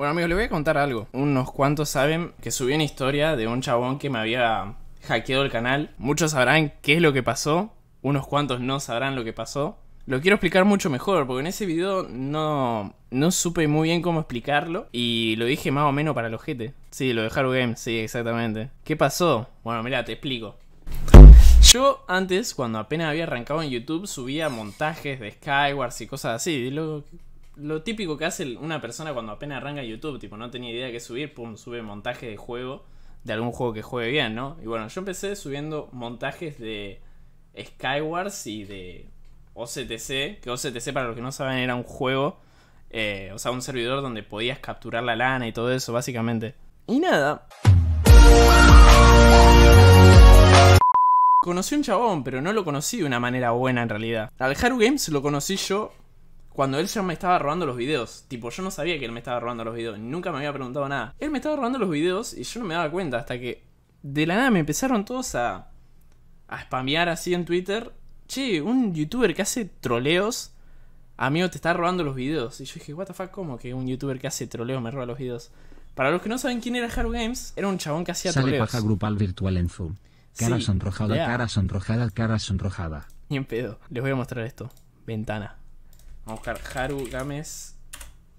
Bueno, amigos, les voy a contar algo. Unos cuantos saben que subí una historia de un chabón que me había hackeado el canal. Muchos sabrán qué es lo que pasó. Unos cuantos no sabrán lo que pasó. Lo quiero explicar mucho mejor, porque en ese video no, no supe muy bien cómo explicarlo y lo dije más o menos para los ojete. Sí, lo de Haru Game, sí, exactamente. ¿Qué pasó? Bueno, mira, te explico. Yo antes, cuando apenas había arrancado en YouTube, subía montajes de Skywars y cosas así. y luego lo típico que hace una persona cuando apenas arranca YouTube, tipo, no tenía idea de qué subir, pum, sube montaje de juego, de algún juego que juegue bien, ¿no? Y bueno, yo empecé subiendo montajes de Skywars y de OCTC, que OCTC para los que no saben era un juego, eh, o sea, un servidor donde podías capturar la lana y todo eso, básicamente. Y nada. Conocí un chabón, pero no lo conocí de una manera buena en realidad. Al Haru Games lo conocí yo cuando él ya me estaba robando los videos. Tipo, yo no sabía que él me estaba robando los videos, nunca me había preguntado nada. Él me estaba robando los videos y yo no me daba cuenta hasta que de la nada me empezaron todos a, a spamear así en Twitter. Che, un youtuber que hace troleos, amigo, te está robando los videos. Y yo dije, what the fuck, ¿cómo que un youtuber que hace troleos me roba los videos? Para los que no saben quién era Haru Games, era un chabón que hacía Sale troleos. paja grupal virtual en Zoom. Cara sonrojada, cara sonrojada, cara sonrojada. Ni en pedo. Les voy a mostrar esto. Ventana a buscar Haru Games.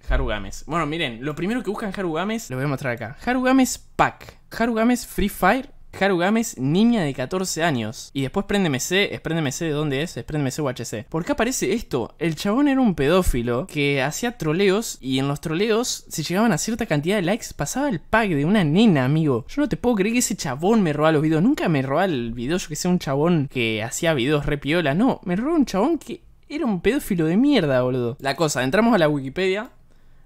Haru Games. Bueno, miren, lo primero que buscan Haru Games, lo voy a mostrar acá. Haru Games Pack. Haru Games Free Fire. Haru Games, niña de 14 años. Y después préndeme C, de dónde es, prende C UHC. ¿Por qué aparece esto? El chabón era un pedófilo que hacía troleos y en los troleos, si llegaban a cierta cantidad de likes, pasaba el pack de una nena, amigo. Yo no te puedo creer que ese chabón me roba los videos. Nunca me roba el video, yo que sea un chabón que hacía videos re piola. No, me robó un chabón que era un pedófilo de mierda, boludo. La cosa, entramos a la Wikipedia.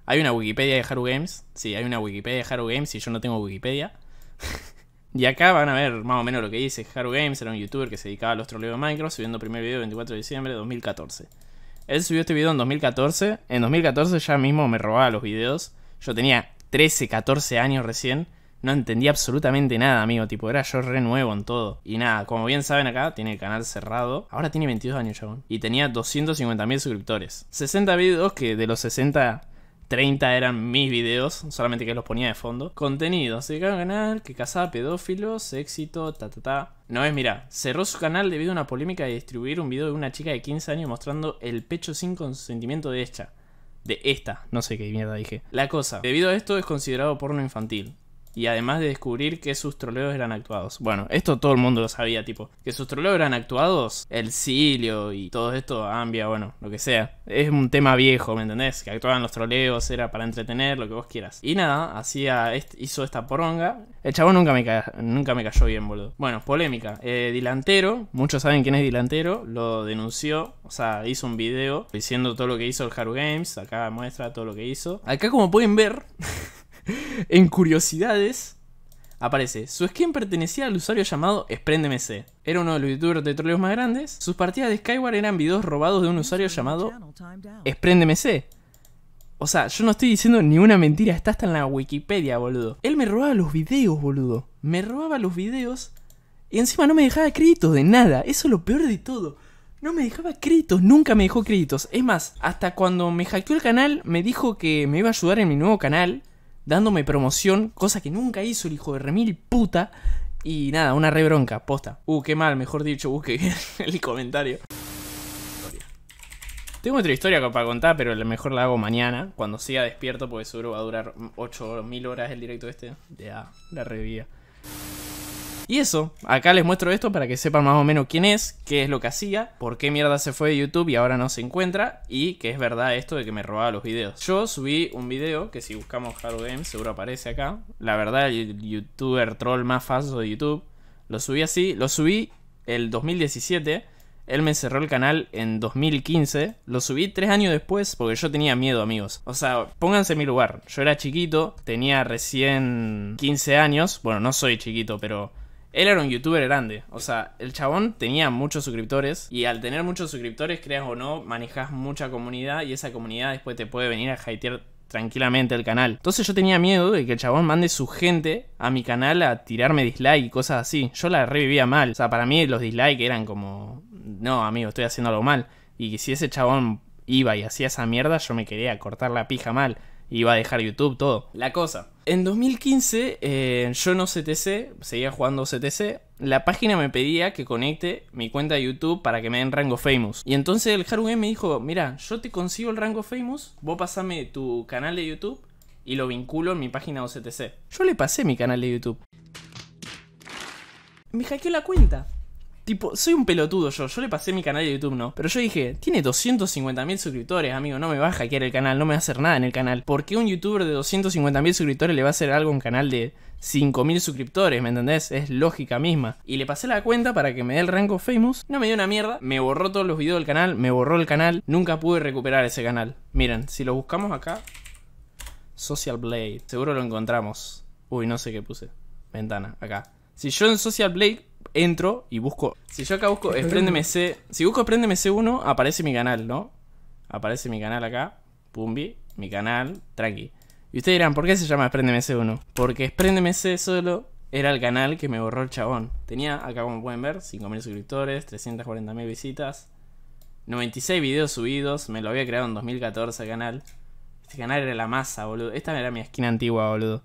Hay una Wikipedia de Haru Games. Sí, hay una Wikipedia de Haru Games y yo no tengo Wikipedia. y acá van a ver más o menos lo que dice. Haru Games era un youtuber que se dedicaba a los troleos de Minecraft, subiendo primer video el 24 de diciembre de 2014. Él subió este video en 2014. En 2014 ya mismo me robaba los videos. Yo tenía 13, 14 años recién no entendía absolutamente nada, amigo. Tipo, era yo re nuevo en todo. Y nada, como bien saben acá, tiene el canal cerrado. Ahora tiene 22 años, chabón. Y tenía 250.000 suscriptores. 60 videos que de los 60 30 eran mis videos, solamente que los ponía de fondo. Contenido, se dedicaba canal, que cazaba pedófilos, éxito, ta ta ta. No es, mira, cerró su canal debido a una polémica de distribuir un video de una chica de 15 años mostrando el pecho sin consentimiento de esta. De esta, no sé qué mierda dije. La cosa, debido a esto es considerado porno infantil y además de descubrir que sus troleos eran actuados. Bueno, esto todo el mundo lo sabía, tipo, que sus troleos eran actuados, el Cilio y todo esto, Ambia, bueno, lo que sea. Es un tema viejo, ¿me entendés? Que actuaban los troleos, era para entretener, lo que vos quieras. Y nada, hacía, hizo esta poronga. El chabón nunca me, nunca me cayó bien, boludo. Bueno, polémica. Eh, Dilantero, muchos saben quién es Dilantero, lo denunció, o sea, hizo un video diciendo todo lo que hizo el Haru Games, acá muestra todo lo que hizo. Acá como pueden ver... en curiosidades aparece, su skin pertenecía al usuario llamado EspréndemeC. Era uno de los youtubers de troleos más grandes. Sus partidas de Skyward eran videos robados de un usuario llamado EspréndemeC. O sea, yo no estoy diciendo ni una mentira, está hasta en la Wikipedia, boludo. Él me robaba los videos, boludo. Me robaba los videos y encima no me dejaba créditos de nada. Eso es lo peor de todo. No me dejaba créditos, nunca me dejó créditos. Es más, hasta cuando me hackeó el canal, me dijo que me iba a ayudar en mi nuevo canal dándome promoción, cosa que nunca hizo el hijo de remil puta. Y nada, una re bronca, posta. Uh, qué mal, mejor dicho, busque uh, el comentario. Tengo otra historia para contar, pero lo mejor la hago mañana, cuando siga despierto, porque seguro va a durar 8000 horas el directo este. Ya, la revía. Y eso, acá les muestro esto para que sepan más o menos quién es, qué es lo que hacía, por qué mierda se fue de YouTube y ahora no se encuentra, y que es verdad esto de que me robaba los videos. Yo subí un video que si buscamos Haro Games seguro aparece acá. La verdad, el youtuber troll más falso de YouTube. Lo subí así, lo subí el 2017. Él me cerró el canal en 2015. Lo subí tres años después porque yo tenía miedo, amigos. O sea, pónganse en mi lugar. Yo era chiquito, tenía recién 15 años. Bueno, no soy chiquito, pero él era un youtuber grande. O sea, el chabón tenía muchos suscriptores. Y al tener muchos suscriptores, creas o no, manejas mucha comunidad. Y esa comunidad después te puede venir a hatear tranquilamente el canal. Entonces yo tenía miedo de que el chabón mande su gente a mi canal a tirarme dislike y cosas así. Yo la revivía mal. O sea, para mí los dislike eran como, no, amigo, estoy haciendo algo mal. Y si ese chabón iba y hacía esa mierda, yo me quería cortar la pija mal iba a dejar YouTube, todo. La cosa. En 2015, eh, yo no CTC, seguía jugando CTC. La página me pedía que conecte mi cuenta de YouTube para que me den rango famous. Y entonces el Harugen me dijo: Mira, yo te consigo el rango famous, vos pasame tu canal de YouTube y lo vinculo en mi página OCTC. Yo le pasé mi canal de YouTube. Me hackeó la cuenta. Tipo, soy un pelotudo yo. Yo le pasé mi canal de YouTube, ¿no? Pero yo dije, tiene 250.000 suscriptores, amigo. No me va a hackear el canal, no me va a hacer nada en el canal. ¿Por qué un youtuber de 250.000 suscriptores le va a hacer algo a un canal de 5.000 suscriptores? ¿Me entendés? Es lógica misma. Y le pasé la cuenta para que me dé el rango Famous. No me dio una mierda. Me borró todos los videos del canal, me borró el canal. Nunca pude recuperar ese canal. Miren, si lo buscamos acá, Social Blade. Seguro lo encontramos. Uy, no sé qué puse. Ventana, acá. Si yo en Social Blade entro y busco. Si yo acá busco C Si busco c 1 aparece mi canal, ¿no? Aparece mi canal acá. Pumbi, mi canal, tranqui. Y ustedes dirán, ¿por qué se llama c 1 Porque C solo era el canal que me borró el chabón. Tenía, acá como pueden ver, 5.000 suscriptores, 340.000 visitas, 96 videos subidos. Me lo había creado en 2014 el canal. Este canal era la masa, boludo. Esta era mi esquina antigua, boludo.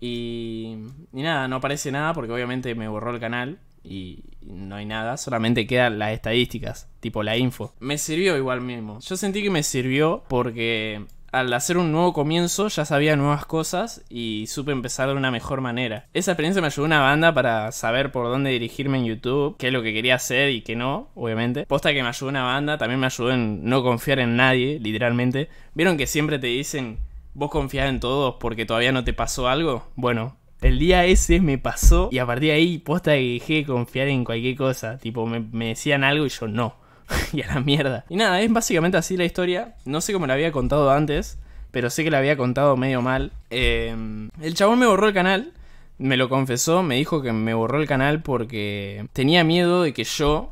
Y, y, nada, no aparece nada porque obviamente me borró el canal y no hay nada, solamente quedan las estadísticas, tipo la info. Me sirvió igual mismo. Yo sentí que me sirvió porque al hacer un nuevo comienzo ya sabía nuevas cosas y supe empezar de una mejor manera. Esa experiencia me ayudó una banda para saber por dónde dirigirme en YouTube, qué es lo que quería hacer y qué no, obviamente. Posta que me ayudó una banda, también me ayudó en no confiar en nadie, literalmente. ¿Vieron que siempre te dicen, vos confiás en todos porque todavía no te pasó algo? Bueno, el día ese me pasó y a partir de ahí posta que dejé de confiar en cualquier cosa. Tipo, me, decían algo y yo no. y a la mierda. Y nada, es básicamente así la historia. No sé cómo la había contado antes, pero sé que la había contado medio mal. Em, el chabón me borró el canal. Me lo confesó, me dijo que me borró el canal porque tenía miedo de que yo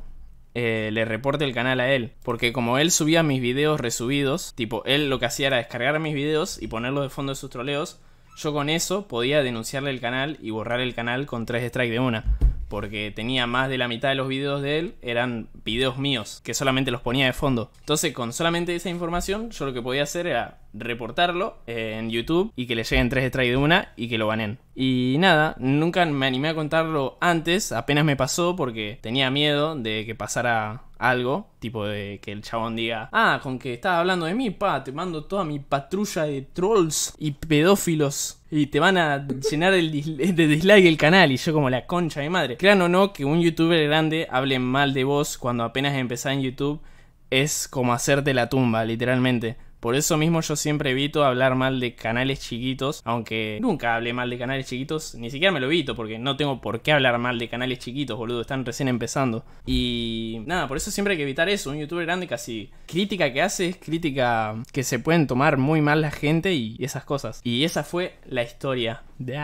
eh, le reporte el canal a él. Porque como él subía mis videos resubidos, tipo, él lo que hacía era descargar mis videos y ponerlos de fondo de sus troleos. Yo con eso podía denunciarle el canal y borrar el canal con tres strikes de una. Porque tenía más de la mitad de los videos de él, eran videos míos, que solamente los ponía de fondo. Entonces, con solamente esa información, yo lo que podía hacer era reportarlo eh, en YouTube y que le lleguen tres strikes de una y que lo banen. Y nada, nunca me animé a contarlo antes, apenas me pasó porque tenía miedo de que pasara algo, tipo de que el chabón diga, ah, con que estás hablando de mí, pa, te mando toda mi patrulla de trolls y pedófilos y te van a llenar de dislike el canal y yo como la concha de madre. Crean o no que un youtuber grande hable mal de vos cuando apenas empezás en YouTube es como hacerte la tumba, literalmente. Por eso mismo yo siempre evito hablar mal de canales chiquitos, aunque nunca hablé mal de canales chiquitos, ni siquiera me lo evito porque no tengo por qué hablar mal de canales chiquitos, boludo, están recién empezando. Y nada, por eso siempre hay que evitar eso, un youtuber grande casi crítica que hace es crítica que se pueden tomar muy mal la gente y esas cosas. Y esa fue la historia. de...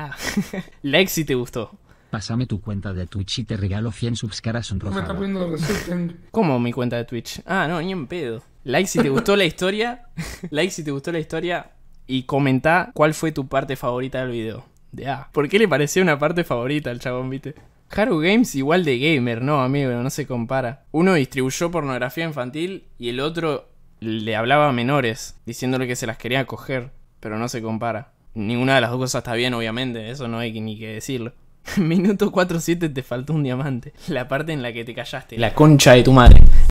like si te gustó. Pásame tu cuenta de Twitch y te regalo 100 subs caras sonrojadas. ¿Cómo mi cuenta de Twitch? Ah, no, ni en pedo. Like si te gustó la historia. Like si te gustó la historia. Y comenta cuál fue tu parte favorita del video. De A ¿por qué le parecía una parte favorita al chabón, viste? Haru Games igual de gamer, no, amigo, no se compara. Uno distribuyó pornografía infantil y el otro le hablaba a menores, diciéndole que se las quería coger, pero no se compara. Ninguna de las dos cosas está bien, obviamente, eso no hay ni que decirlo. Minuto 4-7 te faltó un diamante, la parte en la que te callaste. La concha de tu madre.